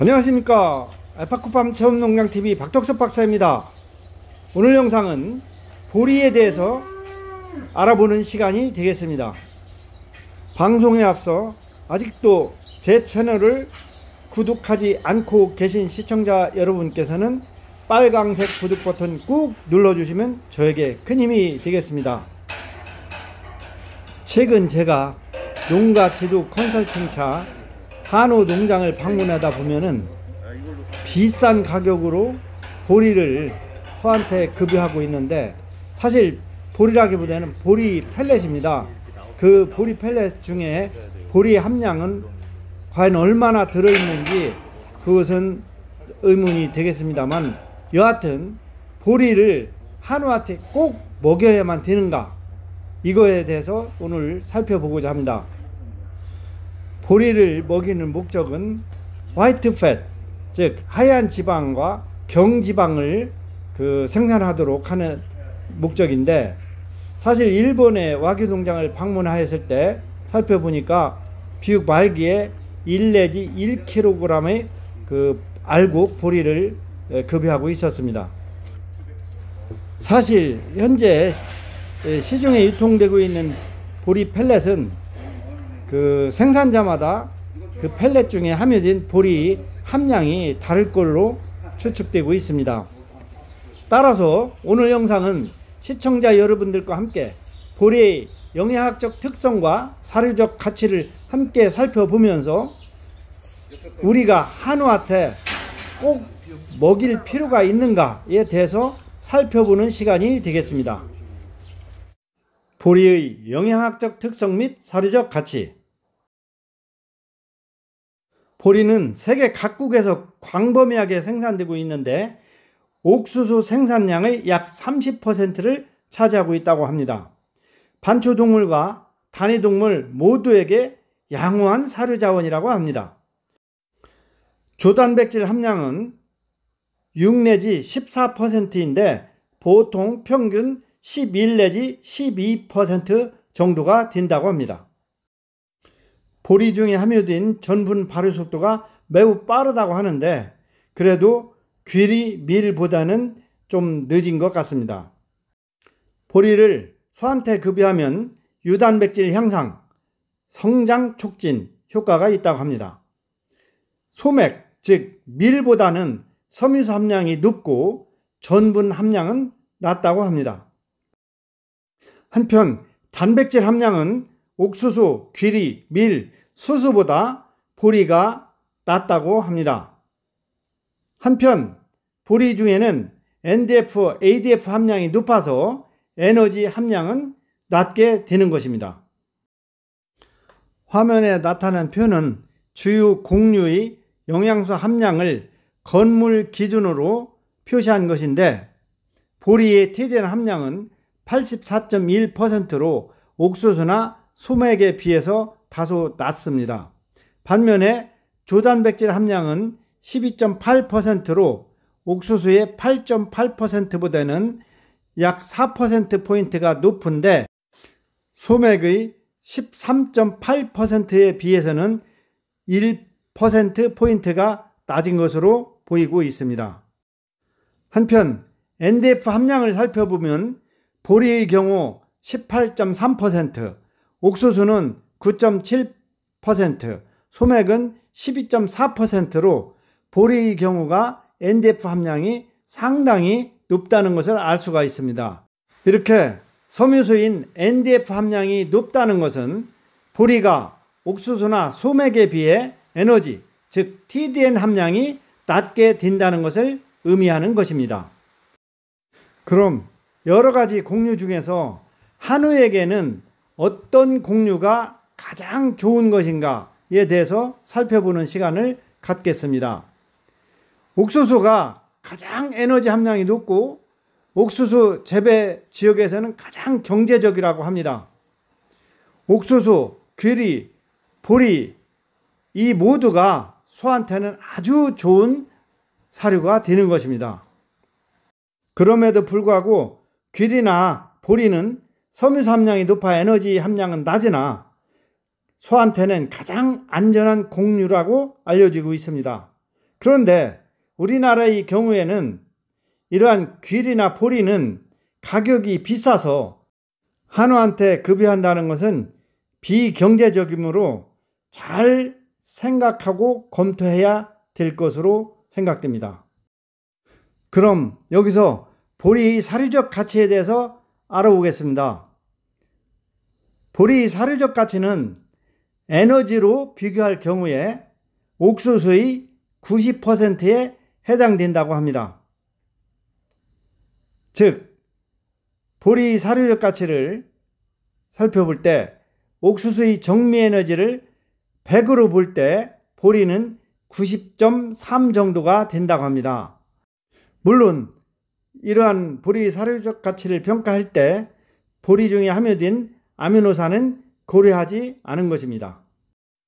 안녕하십니까 알파쿠팜 체험농장TV 박덕섭 박사입니다 오늘 영상은 보리에 대해서 알아보는 시간이 되겠습니다 방송에 앞서 아직도 제 채널을 구독하지 않고 계신 시청자 여러분께서는 빨강색 구독 버튼 꾹 눌러주시면 저에게 큰 힘이 되겠습니다 최근 제가 농가 지도 컨설팅차 한우 농장을 방문하다 보면은 비싼 가격으로 보리를 소한테 급여하고 있는데 사실 보리라기보다는 보리 펠렛입니다. 그 보리 펠렛 중에 보리 함량은 과연 얼마나 들어있는지 그것은 의문이 되겠습니다만 여하튼 보리를 한우한테 꼭 먹여야만 되는가 이거에 대해서 오늘 살펴보고자 합니다. 보리를 먹이는 목적은 화이트 팻, 즉 하얀 지방과 경지방을 그 생산하도록 하는 목적인데 사실 일본의 와규 농장을 방문하였을 때 살펴보니까 비육 말기에 1 내지 1kg의 그 알곡 보리를 급여하고 있었습니다. 사실 현재 시중에 유통되고 있는 보리 펠렛은 그 생산자마다 그 펠렛 중에 함유된 보리 함량이 다를 걸로 추측되고 있습니다. 따라서 오늘 영상은 시청자 여러분들과 함께 보리의 영양학적 특성과 사료적 가치를 함께 살펴보면서 우리가 한우한테 꼭 먹일 필요가 있는가에 대해서 살펴보는 시간이 되겠습니다. 보리의 영양학적 특성 및 사료적 가치 보리는 세계 각국에서 광범위하게 생산되고 있는데 옥수수 생산량의 약 30%를 차지하고 있다고 합니다. 반초동물과 단위동물 모두에게 양호한 사료자원이라고 합니다. 조단백질 함량은 6 내지 14%인데 보통 평균 11 내지 12% 정도가 된다고 합니다. 보리 중에 함유된 전분 발효 속도가 매우 빠르다고 하는데 그래도 귀리 밀보다는 좀 늦은 것 같습니다. 보리를 소한테 급여하면 유단백질 향상, 성장 촉진 효과가 있다고 합니다. 소맥, 즉 밀보다는 섬유소 함량이 높고 전분 함량은 낮다고 합니다. 한편 단백질 함량은 옥수수, 귀리, 밀, 수수보다 보리가 낫다고 합니다. 한편 보리 중에는 NDF, ADF 함량이 높아서 에너지 함량은 낮게 되는 것입니다. 화면에 나타난 표는 주유 공유의 영양소 함량을 건물 기준으로 표시한 것인데 보리의 TDN 함량은 84.1%로 옥수수나 소맥에 비해서 다소 낮습니다. 반면에 조단백질 함량은 12.8%로 옥수수의 8.8%보다는 약 4%포인트가 높은데 소맥의 13.8%에 비해서는 1%포인트가 낮은 것으로 보이고 있습니다. 한편 NDF 함량을 살펴보면 보리의 경우 18.3%, 옥수수는 9.7%, 소맥은 12.4%로 보리의 경우가 NDF 함량이 상당히 높다는 것을 알 수가 있습니다. 이렇게 섬유수인 NDF 함량이 높다는 것은 보리가 옥수수나 소맥에 비해 에너지, 즉 TDN 함량이 낮게 된다는 것을 의미하는 것입니다. 그럼 여러 가지 공유 중에서 한우에게는 어떤 공유가 가장 좋은 것인가에 대해서 살펴보는 시간을 갖겠습니다. 옥수수가 가장 에너지 함량이 높고 옥수수 재배 지역에서는 가장 경제적이라고 합니다. 옥수수, 귀리, 보리 이 모두가 소한테는 아주 좋은 사료가 되는 것입니다. 그럼에도 불구하고 귀리나 보리는 섬유소 함량이 높아 에너지 함량은 낮으나 소한테는 가장 안전한 곡류라고 알려지고 있습니다. 그런데 우리나라의 경우에는 이러한 귀리나 보리는 가격이 비싸서 한우한테 급여한다는 것은 비경제적이므로 잘 생각하고 검토해야 될 것으로 생각됩니다. 그럼 여기서 보리의 사료적 가치에 대해서 알아보겠습니다. 보리 사료적 가치는 에너지로 비교할 경우에 옥수수의 90%에 해당된다고 합니다. 즉, 보리 사료적 가치를 살펴볼 때 옥수수의 정미 에너지를 100으로 볼 때 보리는 90.3 정도가 된다고 합니다. 물론 이러한 보리 사료적 가치를 평가할 때 보리 중에 함유된 아미노산은 고려하지 않은 것입니다.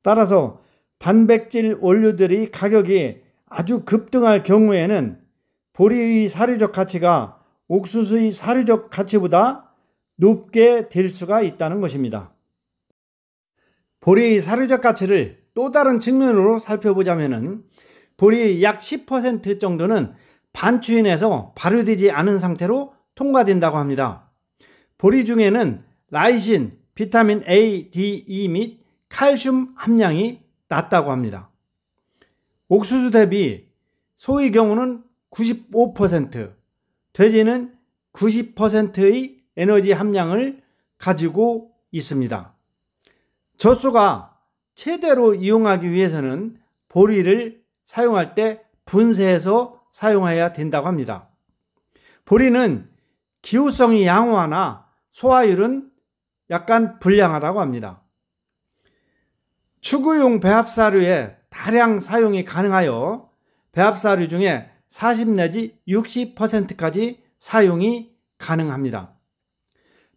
따라서 단백질 원료들이 가격이 아주 급등할 경우에는 보리의 사료적 가치가 옥수수의 사료적 가치보다 높게 될 수가 있다는 것입니다. 보리의 사료적 가치를 또 다른 측면으로 살펴보자면 보리의 약 10% 정도는 반추인에서 발효되지 않은 상태로 통과된다고 합니다. 보리 중에는 라이신, 비타민 A, D, E 및 칼슘 함량이 낮다고 합니다. 옥수수 대비 소의 경우는 95%, 돼지는 90%의 에너지 함량을 가지고 있습니다. 젖소가 최대로 이용하기 위해서는 보리를 사용할 때 분쇄해서 사용해야 된다고 합니다. 보리는 기후성이 양호하나 소화율은 약간 불량하다고 합니다. 추구용 배합사료에 다량 사용이 가능하여 배합사료 중에 40 내지 60%까지 사용이 가능합니다.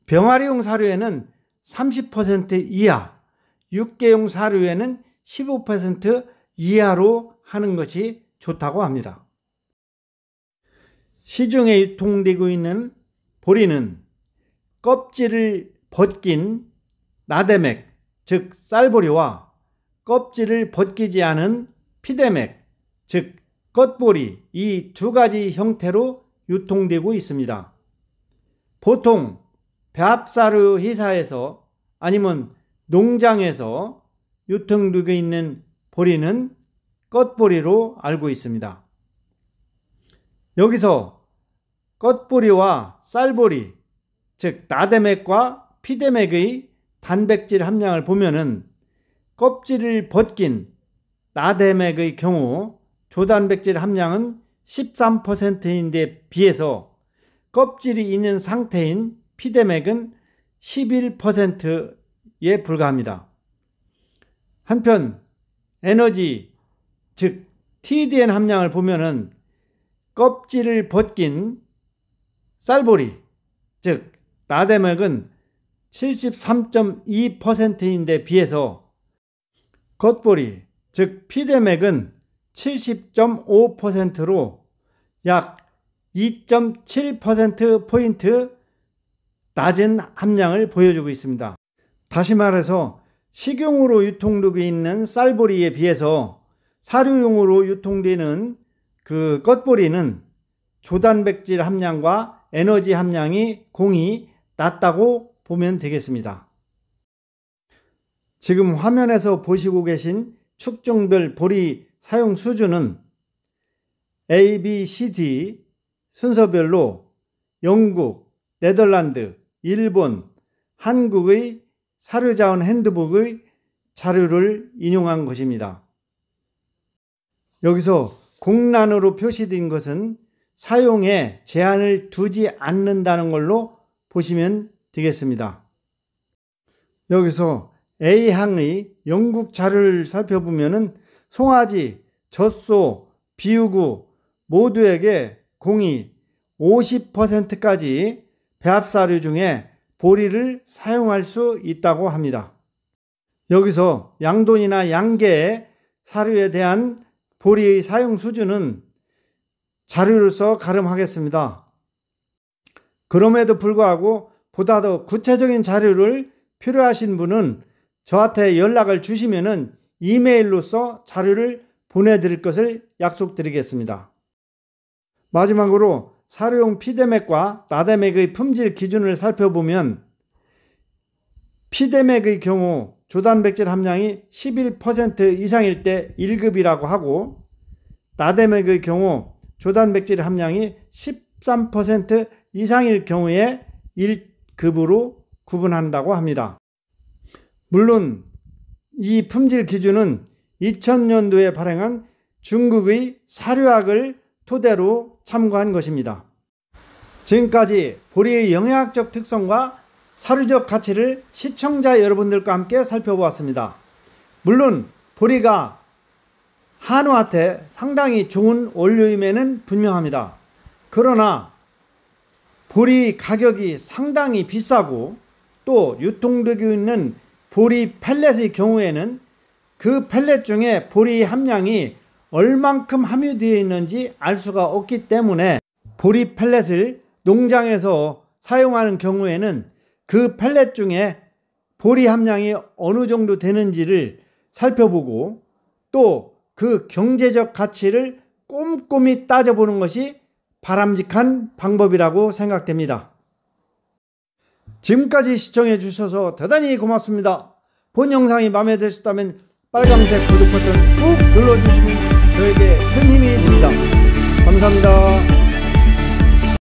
병아리용 사료에는 30% 이하, 육개용 사료에는 15% 이하로 하는 것이 좋다고 합니다. 시중에 유통되고 있는 보리는 껍질을 벗긴 나대맥, 즉 쌀보리와 껍질을 벗기지 않은 피대맥, 즉 겉보리 이 두 가지 형태로 유통되고 있습니다. 보통 배합사료 회사에서 아니면 농장에서 유통되고 있는 보리는 겉보리로 알고 있습니다. 여기서 껍뿌리와 쌀보리, 즉 나대맥과 피대맥의 단백질 함량을 보면은 껍질을 벗긴 나대맥의 경우 조단백질 함량은 13%인데 비해서 껍질이 있는 상태인 피대맥은 11%에 불과합니다. 한편 에너지 즉 TDN 함량을 보면은 껍질을 벗긴 쌀보리, 즉 나대맥은 73.2%인데 비해서 겉보리, 즉 피대맥은 70.5%로 약 2.7%포인트 낮은 함량을 보여주고 있습니다. 다시 말해서 식용으로 유통되고 있는 쌀보리에 비해서 사료용으로 유통되는 그 겉보리는 조단백질 함량과 에너지 함량이 공이 낮다고 보면 되겠습니다. 지금 화면에서 보시고 계신 축종별 보리 사용 수준은 A, B, C, D 순서별로 영국, 네덜란드, 일본, 한국의 사료자원 핸드북의 자료를 인용한 것입니다. 여기서 공란으로 표시된 것은 사용에 제한을 두지 않는다는 걸로 보시면 되겠습니다. 여기서 A항의 영국 자료를 살펴보면 송아지, 젖소, 비우구 모두에게 공이 50%까지 배합사료 중에 보리를 사용할 수 있다고 합니다. 여기서 양돈이나 양계의 사료에 대한 보리의 사용 수준은 자료로서 가름하겠습니다. 그럼에도 불구하고 보다 더 구체적인 자료를 필요하신 분은 저한테 연락을 주시면은 이메일로서 자료를 보내드릴 것을 약속드리겠습니다. 마지막으로 사료용 피데맥과 나데맥의 품질 기준을 살펴보면 피데맥의 경우 조단백질 함량이 11% 이상일 때 1급이라고 하고 나데맥의 경우 조단 백질 함량이 13% 이상일 경우에 1급으로 구분한다고 합니다. 물론 이 품질 기준은 2000년도에 발행한 중국의 사료학을 토대로 참고한 것입니다. 지금까지 보리의 영양학적 특성과 사료적 가치를 시청자 여러분들과 함께 살펴보았습니다. 물론 보리가 한우한테 상당히 좋은 원료임에는 분명합니다. 그러나 보리 가격이 상당히 비싸고 또 유통되고 있는 보리 펠렛의 경우에는 그 펠렛 중에 보리 함량이 얼만큼 함유되어 있는지 알 수가 없기 때문에 보리 펠렛을 농장에서 사용하는 경우에는 그 펠렛 중에 보리 함량이 어느 정도 되는지를 살펴보고 또그 경제적 가치를 꼼꼼히 따져보는 것이 바람직한 방법이라고 생각됩니다. 지금까지 시청해 주셔서 대단히 고맙습니다. 본 영상이 마음에 드셨다면 빨간색 구독 버튼 꾹 눌러주시면 저에게 큰 힘이 됩니다. 감사합니다.